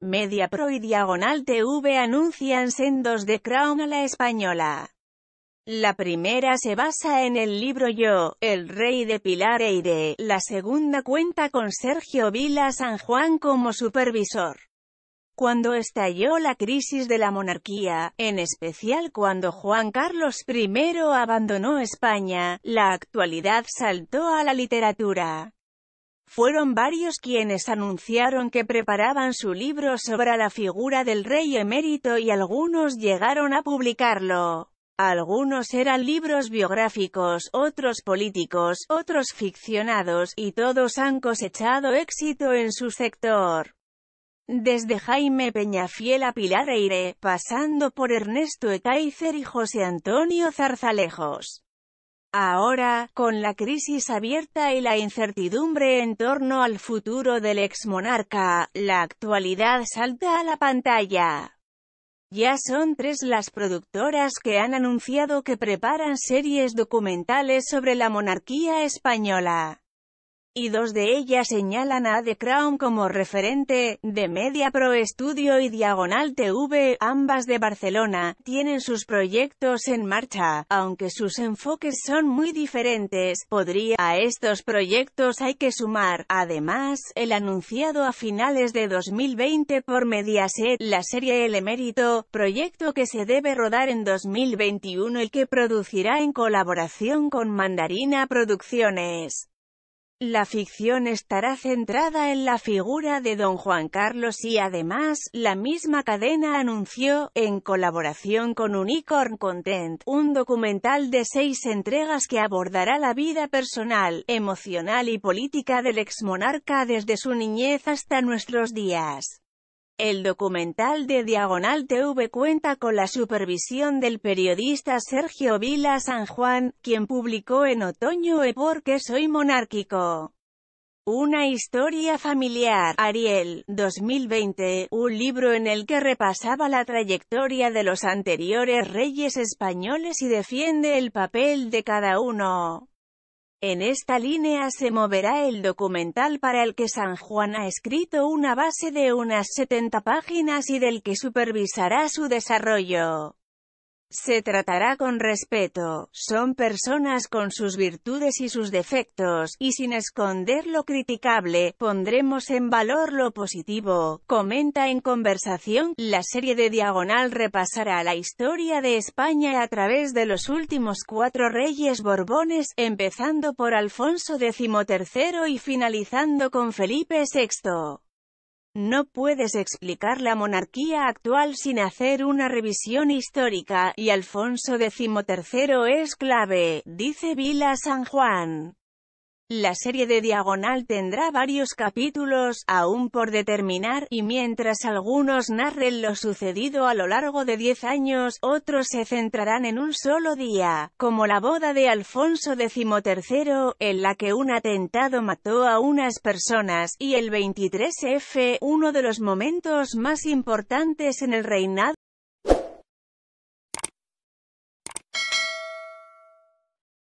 MediaPro y Diagonal TV anuncian sendos de Crown a la española. La primera se basa en el libro Yo, el rey de Pilar Eire, la segunda cuenta con Sergio Vila San Juan como supervisor. Cuando estalló la crisis de la monarquía, en especial cuando Juan Carlos I abandonó España, la actualidad saltó a la literatura. Fueron varios quienes anunciaron que preparaban su libro sobre la figura del rey emérito y algunos llegaron a publicarlo. Algunos eran libros biográficos, otros políticos, otros ficcionados, y todos han cosechado éxito en su sector. Desde Jaime Peñafiel a Pilar Eire, pasando por Ernesto Ekaizer y José Antonio Zarzalejos. Ahora, con la crisis abierta y la incertidumbre en torno al futuro del exmonarca, la actualidad salta a la pantalla. Ya son tres las productoras que han anunciado que preparan series documentales sobre la monarquía española y dos de ellas señalan a The Crown como referente, de Media Pro Studio y Diagonal TV, ambas de Barcelona, tienen sus proyectos en marcha, aunque sus enfoques son muy diferentes, podría, a estos proyectos hay que sumar, además, el anunciado a finales de 2020 por Mediaset, la serie El Emérito, proyecto que se debe rodar en 2021 y que producirá en colaboración con Mandarina Producciones. La ficción estará centrada en la figura de don Juan Carlos y además, la misma cadena anunció, en colaboración con Unicorn Content, un documental de seis entregas que abordará la vida personal, emocional y política del exmonarca desde su niñez hasta nuestros días. El documental de Diagonal TV cuenta con la supervisión del periodista Sergio Vila San Juan, quien publicó en otoño E por qué soy monárquico. Una historia familiar, Ariel, 2020, un libro en el que repasaba la trayectoria de los anteriores reyes españoles y defiende el papel de cada uno. En esta línea se moverá el documental para el que San Juan ha escrito una base de unas 70 páginas y del que supervisará su desarrollo. Se tratará con respeto, son personas con sus virtudes y sus defectos, y sin esconder lo criticable, pondremos en valor lo positivo. Comenta en conversación, la serie de Diagonal repasará la historia de España a través de los últimos cuatro reyes borbones, empezando por Alfonso XIII y finalizando con Felipe VI. No puedes explicar la monarquía actual sin hacer una revisión histórica, y Alfonso XIII es clave, dice Vila San Juan. La serie de Diagonal tendrá varios capítulos, aún por determinar, y mientras algunos narren lo sucedido a lo largo de 10 años, otros se centrarán en un solo día, como la boda de Alfonso XIII, en la que un atentado mató a unas personas, y el 23F, uno de los momentos más importantes en el reinado